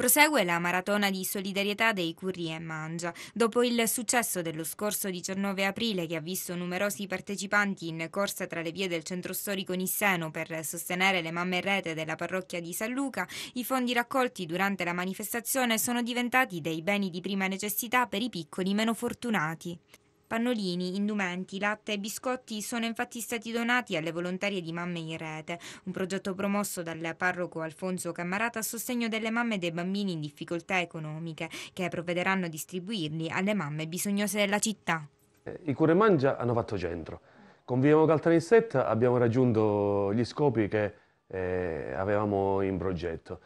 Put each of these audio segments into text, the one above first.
Prosegue la maratona di solidarietà dei Currie e Mangia. Dopo il successo dello scorso 19 aprile che ha visto numerosi partecipanti in corsa tra le vie del centro storico Nisseno per sostenere le mamme in rete della parrocchia di San Luca, i fondi raccolti durante la manifestazione sono diventati dei beni di prima necessità per i piccoli meno fortunati. Pannolini, indumenti, latte e biscotti sono infatti stati donati alle volontarie di Mamme in Rete, un progetto promosso dal parroco Alfonso Cammarata a sostegno delle mamme e dei bambini in difficoltà economiche, che provvederanno a distribuirli alle mamme bisognose della città. Eh, I Cure Mangia hanno fatto centro. Con Vivo Caltanissetta abbiamo raggiunto gli scopi che eh, avevamo in progetto.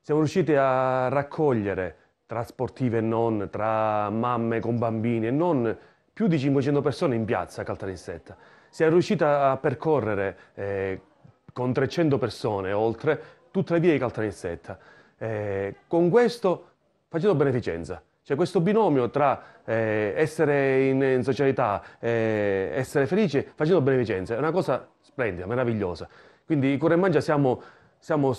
Siamo riusciti a raccogliere tra sportive e non, tra mamme con bambini e non, più di 500 persone in piazza a Caltanissetta. Si è riuscita a percorrere eh, con 300 persone oltre tutte le vie di Caltanissetta. Eh, con questo facendo beneficenza. Cioè questo binomio tra eh, essere in, in socialità, eh, essere felici, facendo beneficenza, è una cosa splendida, meravigliosa. Quindi Cura e Mangia siamo, siamo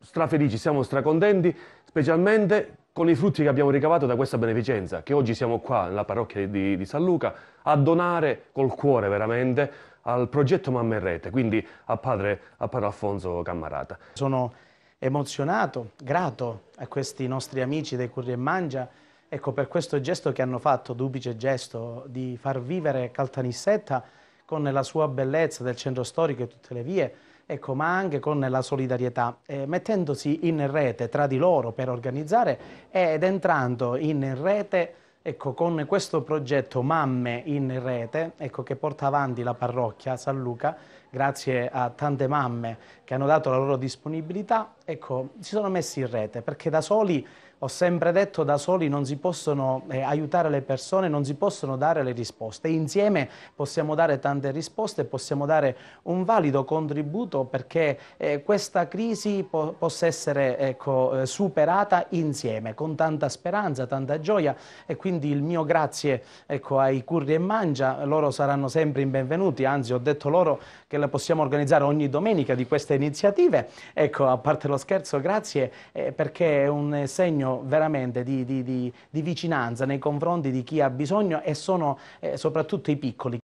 strafelici, siamo stracontenti, specialmente con i frutti che abbiamo ricavato da questa beneficenza, che oggi siamo qua nella parrocchia di, di San Luca a donare col cuore veramente al progetto Mamma e Rete, quindi a padre, a padre Alfonso Cammarata. Sono emozionato, grato a questi nostri amici dei Curri e Mangia, ecco per questo gesto che hanno fatto, dubice gesto, di far vivere Caltanissetta con la sua bellezza del centro storico e tutte le vie, ecco, ma anche con la solidarietà, eh, mettendosi in rete tra di loro per organizzare ed entrando in rete Ecco, con questo progetto Mamme in Rete, ecco, che porta avanti la parrocchia San Luca, grazie a tante mamme che hanno dato la loro disponibilità, ecco, si sono messi in rete, perché da soli, ho sempre detto, da soli non si possono eh, aiutare le persone, non si possono dare le risposte. Insieme possiamo dare tante risposte, possiamo dare un valido contributo perché eh, questa crisi po possa essere ecco, eh, superata insieme, con tanta speranza, tanta gioia e quindi quindi il mio grazie ecco, ai Curri e Mangia, loro saranno sempre in benvenuti, anzi ho detto loro che le possiamo organizzare ogni domenica di queste iniziative, ecco a parte lo scherzo grazie eh, perché è un segno veramente di, di, di, di, vicinanza nei confronti di chi ha bisogno e sono eh, soprattutto i piccoli.